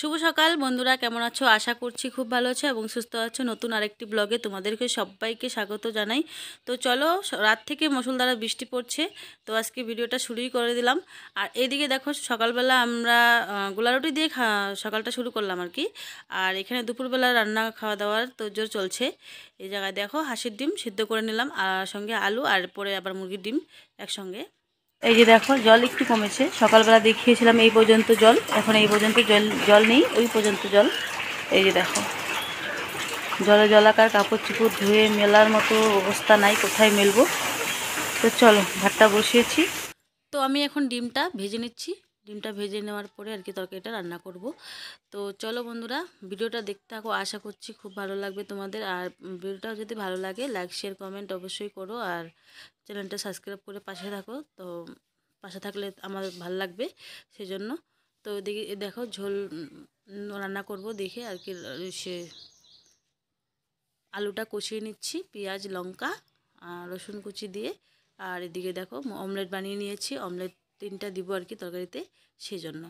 শুভ সকাল বন্ধুরা কেমন আছো আশা করছি খুব ভালো আছো এবং সুস্থ আছো নতুন আরেকটি ব্লগে তোমাদেরকে সবাইকে স্বাগত জানাই তো চলো রাত থেকে মুসলধারা বৃষ্টি পড়ছে তো আজকে ভিডিওটা শুরুই করে দিলাম আর এদিকে দেখো সকালবেলা আমরা গোলারুটি দিয়ে সকালটা শুরু করলাম আর কি আর এখানে দুপুরবেলা রান্না খাওয়া দাওয়ার তোজোর চলছে এই জায়গায় দেখো হাঁসের ডিম সিদ্ধ করে নিলাম আর সঙ্গে আলু আর পরে আবার মুরগির ডিম একসঙ্গে এই যে দেখো জল একটু কমেছে সকালবেলা দেখিয়েছিলাম এই পর্যন্ত জল এখন এই পর্যন্ত জল জল নেই ওই পর্যন্ত জল এই যে দেখো জলে জলাকার কাপড় চুপড় ধুয়ে মেলার মতো অবস্থা নাই কোথায় মেলবো তো চলো ভাতটা বসিয়েছি তো আমি এখন ডিমটা ভেজে নিচ্ছি ডিমটা ভেজে নেওয়ার পরে আর কি তরকারিটা রান্না করব তো চলো বন্ধুরা ভিডিওটা দেখতে থাকো আশা করছি খুব ভালো লাগবে তোমাদের আর ভিডিওটা যদি ভালো লাগে লাইক শেয়ার কমেন্ট অবশ্যই করো আর চ্যানেলটা সাবস্ক্রাইব করে পাশে থাকো তো পাশে থাকলে আমার ভালো লাগবে সেজন্য তো দেখি দেখো ঝোল রান্না করব দেখে আর কি সে আলুটা কষিয়ে নিচ্ছি পেঁয়াজ লঙ্কা আর রসুন কুচি দিয়ে আর এদিকে দেখো অমলেট বানিয়ে নিয়েছি অমলেট তিনটা দিব আর কি তরকারিতে সেই জন্য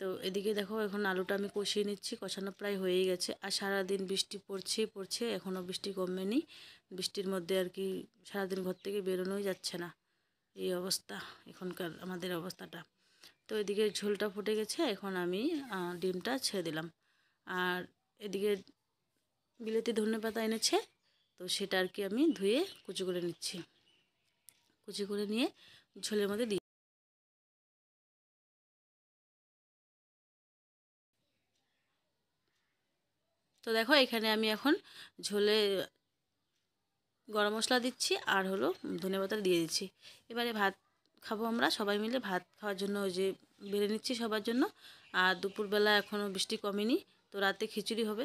তো এদিকে দেখো এখন আলুটা আমি কষিয়ে নিচ্ছি কষানো প্রায় হয়েই গেছে আর সারাদিন বৃষ্টি পড়ছে পড়ছে এখনও বৃষ্টি কমেনি বৃষ্টির মধ্যে আর কি সারাদিন ঘর থেকে বেরোনোই যাচ্ছে না এই অবস্থা এখনকার আমাদের অবস্থাটা তো এদিকে ঝোলটা ফুটে গেছে এখন আমি ডিমটা ছেড়ে দিলাম আর এদিকে বিলেতি ধনে পাতা এনেছে তো সেটা আর কি আমি ধুয়ে কুচি করে নিচ্ছি কুচি করে নিয়ে ঝোলের মধ্যে দিই তো দেখো এখানে আমি এখন ঝোলে গরম মশলা দিচ্ছি আর হলো ধনে পাতা দিয়ে দিচ্ছি এবারে ভাত খাবো আমরা সবাই মিলে ভাত খাওয়ার জন্য ওই যে বেড়ে নিচ্ছি সবার জন্য আর দুপুরবেলা এখনও বৃষ্টি কমেনি তো রাতে খিচুড়ি হবে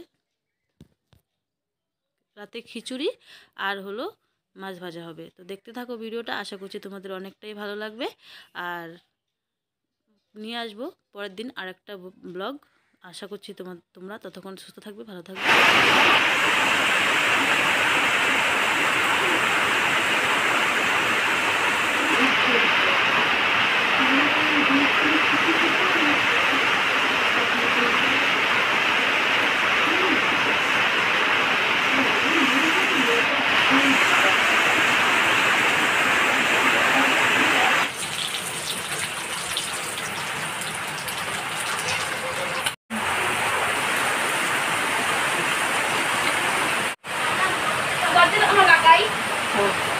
রাতে খিচুড়ি আর হলো মাছ ভাজা হবে তো দেখতে থাকো ভিডিওটা আশা করছি তোমাদের অনেকটাই ভালো লাগবে আর নিয়ে আসবো পরের দিন আরেকটা ব্লগ আশা করছি তোমার তোমরা ততক্ষণ সুস্থ থাকবে ভালো থাকবে for